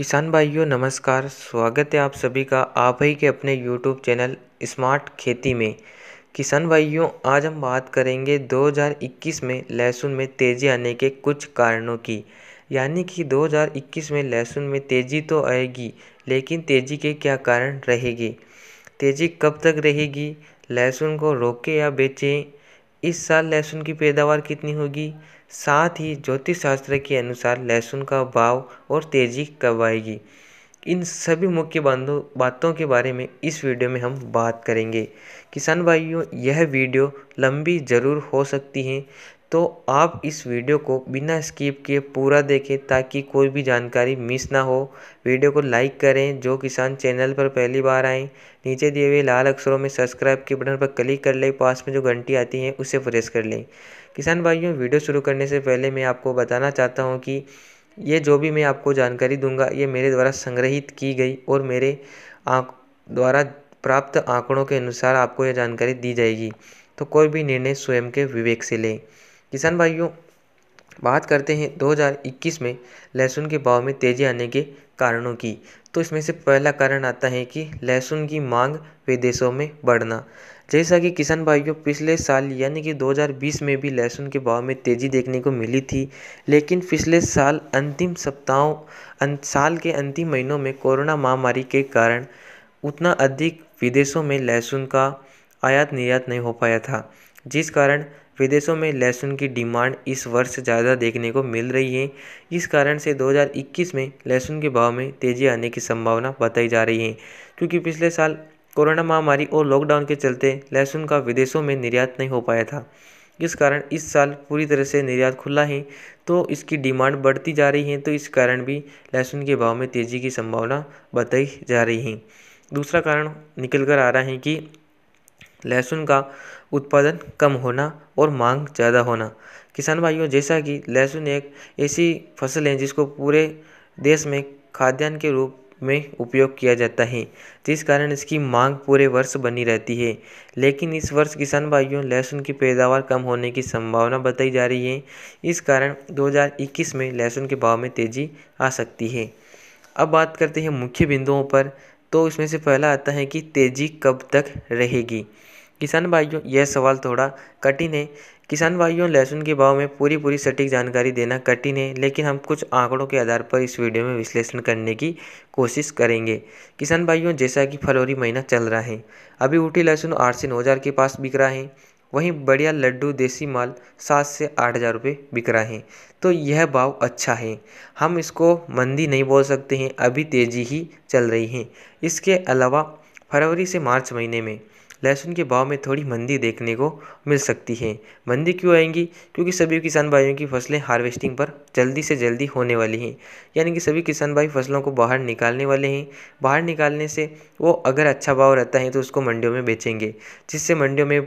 किसान भाइयों नमस्कार स्वागत है आप सभी का आप ही के अपने यूट्यूब चैनल स्मार्ट खेती में किसान भाइयों आज हम बात करेंगे 2021 में लहसुन में तेज़ी आने के कुछ कारणों की यानी कि 2021 में लहसुन में तेज़ी तो आएगी लेकिन तेज़ी के क्या कारण रहेगी तेज़ी कब तक रहेगी लहसुन को रोके या बेचें इस साल लहसुन की पैदावार कितनी होगी साथ ही ज्योतिष शास्त्र के अनुसार लहसुन का भाव और तेजी कब आएगी इन सभी मुख्य बांधों बातों के बारे में इस वीडियो में हम बात करेंगे किसान भाइयों यह वीडियो लंबी ज़रूर हो सकती है तो आप इस वीडियो को बिना स्किप किए पूरा देखें ताकि कोई भी जानकारी मिस ना हो वीडियो को लाइक करें जो किसान चैनल पर पहली बार आएँ नीचे दिए हुए लाल अक्षरों में सब्सक्राइब के बटन पर क्लिक कर लें पास में जो घंटी आती है उसे प्रेस कर लें किसान भाइयों वीडियो शुरू करने से पहले मैं आपको बताना चाहता हूँ कि ये जो भी मैं आपको जानकारी दूंगा ये मेरे द्वारा संग्रहित की गई और मेरे आँख द्वारा प्राप्त आंकड़ों के अनुसार आपको यह जानकारी दी जाएगी तो कोई भी निर्णय स्वयं के विवेक से लें किसान भाइयों बात करते हैं दो हज़ार इक्कीस में लहसुन के भाव में तेज़ी आने के कारणों की तो इसमें से पहला कारण आता है कि लहसुन की मांग विदेशों में बढ़ना जैसा कि किसान भाइयों पिछले साल यानी कि 2020 में भी लहसुन के भाव में तेज़ी देखने को मिली थी लेकिन पिछले साल अंतिम सप्ताहों अं, साल के अंतिम महीनों में कोरोना महामारी के कारण उतना अधिक विदेशों में लहसुन का आयात निर्यात नहीं हो पाया था जिस कारण विदेशों में लहसुन की डिमांड इस वर्ष ज़्यादा देखने को मिल रही है इस कारण से दो हज़ार इक्कीस में लहसुन के भाव में तेज़ी आने की संभावना बताई जा रही है क्योंकि पिछले साल कोरोना महामारी और लॉकडाउन के चलते लहसुन का विदेशों में निर्यात नहीं हो पाया था इस कारण इस साल पूरी तरह से निर्यात खुला है तो इसकी डिमांड बढ़ती जा रही है तो इस कारण भी लहसुन के भाव में तेज़ी की संभावना बताई जा रही है दूसरा कारण निकल कर आ रहा है कि लहसुन का उत्पादन कम होना और मांग ज़्यादा होना किसान भाइयों जैसा कि लहसुन एक ऐसी फसल है जिसको पूरे देश में खाद्यान्न के रूप में उपयोग किया जाता है जिस कारण इसकी मांग पूरे वर्ष बनी रहती है लेकिन इस वर्ष किसान भाइयों लहसुन की पैदावार कम होने की संभावना बताई जा रही है इस कारण 2021 में लहसुन के भाव में तेज़ी आ सकती है अब बात करते हैं मुख्य बिंदुओं पर तो इसमें से पहला आता है कि तेज़ी कब तक रहेगी किसान भाइयों यह सवाल थोड़ा कठिन है किसान भाइयों लहसुन के भाव में पूरी पूरी सटीक जानकारी देना कठिन है लेकिन हम कुछ आंकड़ों के आधार पर इस वीडियो में विश्लेषण करने की कोशिश करेंगे किसान भाइयों जैसा कि फरवरी महीना चल रहा है अभी उठी लहसुन आठ से नौ हज़ार के पास बिक रहा है वहीं बढ़िया लड्डू देसी माल सात से आठ हज़ार रुपये बिक रहा है तो यह भाव अच्छा है हम इसको मंदी नहीं बोल सकते हैं अभी तेज़ी ही चल रही है इसके अलावा फरवरी से मार्च महीने में लहसुन के भाव में थोड़ी मंदी देखने को मिल सकती है मंदी क्यों आएंगी क्योंकि सभी किसान भाइयों की फसलें हार्वेस्टिंग पर जल्दी से जल्दी होने वाली हैं यानी कि सभी किसान भाई फसलों को बाहर निकालने वाले हैं बाहर निकालने से वो अगर अच्छा भाव रहता है तो उसको मंडियों में बेचेंगे जिससे मंडियों में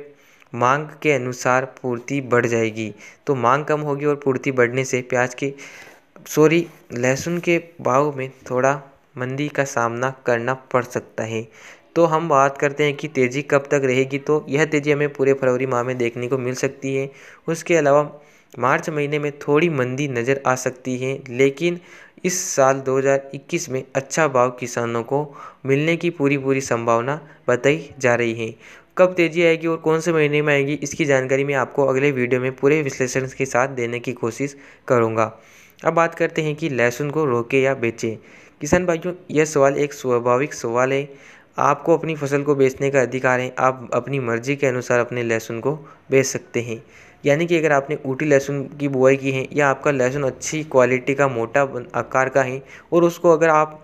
मांग के अनुसार पूर्ति बढ़ जाएगी तो मांग कम होगी और पूर्ति बढ़ने से प्याज के सॉरी लहसुन के भाव में थोड़ा मंदी का सामना करना पड़ सकता है तो हम बात करते हैं कि तेज़ी कब तक रहेगी तो यह तेज़ी हमें पूरे फरवरी माह में देखने को मिल सकती है उसके अलावा मार्च महीने में थोड़ी मंदी नज़र आ सकती है लेकिन इस साल 2021 में अच्छा भाव किसानों को मिलने की पूरी पूरी संभावना बताई जा रही है कब तेज़ी आएगी और कौन से महीने में आएगी इसकी जानकारी मैं आपको अगले वीडियो में पूरे विश्लेषण के साथ देने की कोशिश करूँगा अब बात करते हैं कि लहसुन को रोके या बेचें किसान भाइयों यह सवाल एक स्वाभाविक सवाल है आपको अपनी फ़सल को बेचने का अधिकार है आप अपनी मर्ज़ी के अनुसार अपने लहसुन को बेच सकते हैं यानी कि अगर आपने ऊटी लहसुन की बुआई की है या आपका लहसुन अच्छी क्वालिटी का मोटा आकार का है और उसको अगर आप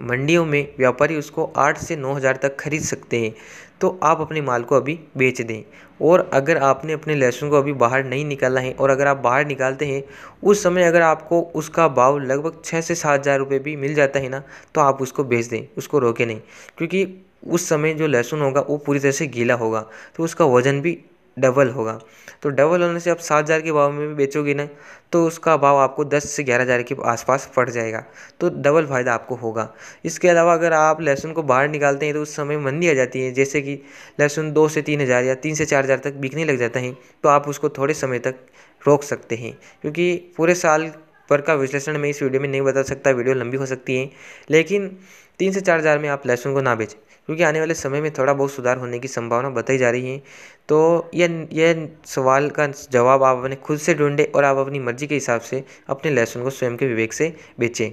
मंडियों में व्यापारी उसको आठ से नौ हज़ार तक खरीद सकते हैं तो आप अपने माल को अभी बेच दें और अगर आपने अपने लहसुन को अभी बाहर नहीं निकाला है और अगर आप बाहर निकालते हैं उस समय अगर आपको उसका भाव लगभग छः से सात हज़ार रुपये भी मिल जाता है ना तो आप उसको बेच दें उसको रोके नहीं क्योंकि उस समय जो लहसुन होगा वो पूरी तरह से गीला होगा तो उसका वज़न भी डबल होगा तो डबल होने से आप सात हज़ार के भाव में भी बेचोगे ना तो उसका भाव आपको दस से ग्यारह हज़ार के आसपास पड़ जाएगा तो डबल फ़ायदा आपको होगा इसके अलावा अगर आप लहसुन को बाहर निकालते हैं तो उस समय मंदी आ जाती है जैसे कि लहसुन दो से तीन हज़ार या तीन से चार हज़ार तक बिकने लग जाता है तो आप उसको थोड़े समय तक रोक सकते हैं क्योंकि पूरे साल पर का विश्लेषण मैं इस वीडियो में नहीं बता सकता वीडियो लंबी हो सकती है लेकिन तीन से चार हज़ार में आप लहसुन को ना बेचें क्योंकि आने वाले समय में थोड़ा बहुत सुधार होने की संभावना बताई जा रही है तो यह यह सवाल का जवाब आप अपने खुद से ढूंढें और आप अपनी मर्जी के हिसाब से अपने लहसुन को स्वयं के विवेक से बेचें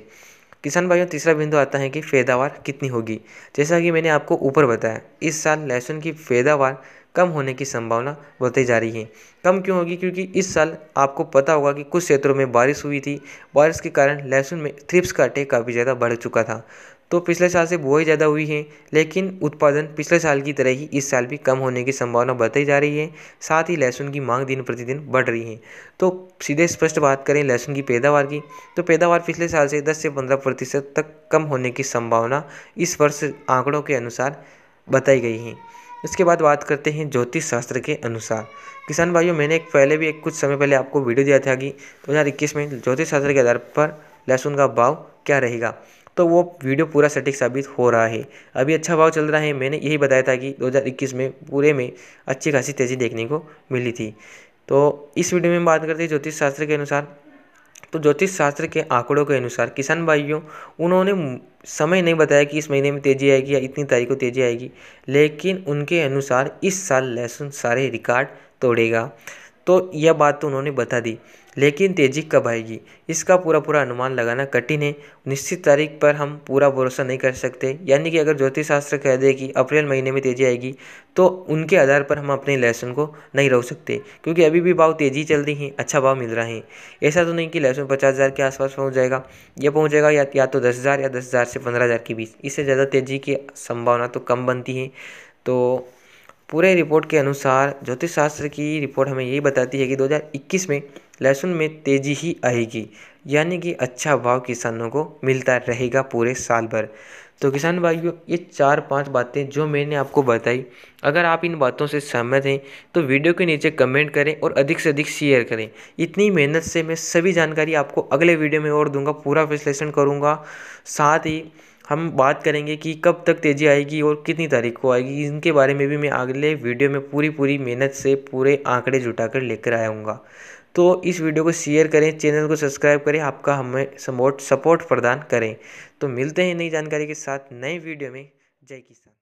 किसान भाइयों तीसरा बिंदु आता है कि पैदावार कितनी होगी जैसा कि मैंने आपको ऊपर बताया इस साल लहसुन की पैदावार कम होने की संभावना बताई जा रही है कम क्यों होगी क्योंकि इस साल आपको पता होगा कि कुछ क्षेत्रों में बारिश हुई थी बारिश के कारण लहसुन में थ्रिप्स का अटैक काफ़ी ज़्यादा बढ़ चुका था तो पिछले साल से बुआई ज़्यादा हुई है लेकिन उत्पादन पिछले साल की तरह ही इस साल भी कम होने की संभावना बढ़ती जा रही है साथ ही लहसुन की मांग दिन प्रतिदिन बढ़ रही है तो सीधे स्पष्ट बात करें लहसुन की पैदावार की तो पैदावार पिछले साल से दस से पंद्रह प्रतिशत तक कम होने की संभावना इस वर्ष आंकड़ों के अनुसार बताई गई है इसके बाद बात करते हैं ज्योतिष शास्त्र के अनुसार किसान भाइयों मैंने एक पहले भी एक कुछ समय पहले आपको वीडियो दिया था कि दो हज़ार इक्कीस में ज्योतिष शास्त्र के आधार पर लहसुन का भाव क्या रहेगा तो वो वीडियो पूरा सटीक साबित हो रहा है अभी अच्छा भाव चल रहा है मैंने यही बताया था कि 2021 में पूरे में अच्छी खासी तेज़ी देखने को मिली थी तो इस वीडियो में बात करते हैं ज्योतिष शास्त्र के अनुसार तो ज्योतिष शास्त्र के आंकड़ों के अनुसार किसान भाइयों उन्होंने समय नहीं बताया कि इस महीने में तेज़ी आएगी या इतनी तारीख को तेज़ी आएगी लेकिन उनके अनुसार इस साल लहसुन सारे रिकॉर्ड तोड़ेगा तो यह बात तो उन्होंने बता दी लेकिन तेज़ी कब आएगी इसका पूरा पूरा अनुमान लगाना कठिन है निश्चित तारीख पर हम पूरा भरोसा नहीं कर सकते यानी कि अगर ज्योतिष शास्त्र कह दे कि अप्रैल महीने में तेज़ी आएगी तो उनके आधार पर हम अपने लहसुन को नहीं रोक सकते क्योंकि अभी भी भाव तेज़ी चल रही है अच्छा भाव मिल रहा है ऐसा तो नहीं कि लहसुन पचास हज़ार के आसपास पहुँच जाएगा यह पहुँचेगा या, या तो दस हज़ार या दस हज़ार से पंद्रह हज़ार के बीच इससे ज़्यादा तेज़ी की संभावना तो कम बनती है तो पूरे रिपोर्ट के अनुसार ज्योतिष शास्त्र की रिपोर्ट हमें यही बताती है कि 2021 में लहसुन में तेज़ी ही आएगी यानी कि अच्छा भाव किसानों को मिलता रहेगा पूरे साल भर तो किसान भाइयों ये चार पांच बातें जो मैंने आपको बताई अगर आप इन बातों से सहमत हैं तो वीडियो के नीचे कमेंट करें और अधिक से अधिक शेयर करें इतनी मेहनत से मैं सभी जानकारी आपको अगले वीडियो में और दूंगा पूरा विश्लेषण करूँगा साथ ही हम बात करेंगे कि कब तक तेज़ी आएगी और कितनी तारीख को आएगी इनके बारे में भी मैं अगले वीडियो में पूरी पूरी मेहनत से पूरे आंकड़े जुटाकर लेकर आऊँगा तो इस वीडियो को शेयर करें चैनल को सब्सक्राइब करें आपका हमें सपोर्ट सपोर्ट प्रदान करें तो मिलते हैं नई जानकारी के साथ नए वीडियो में जय किसान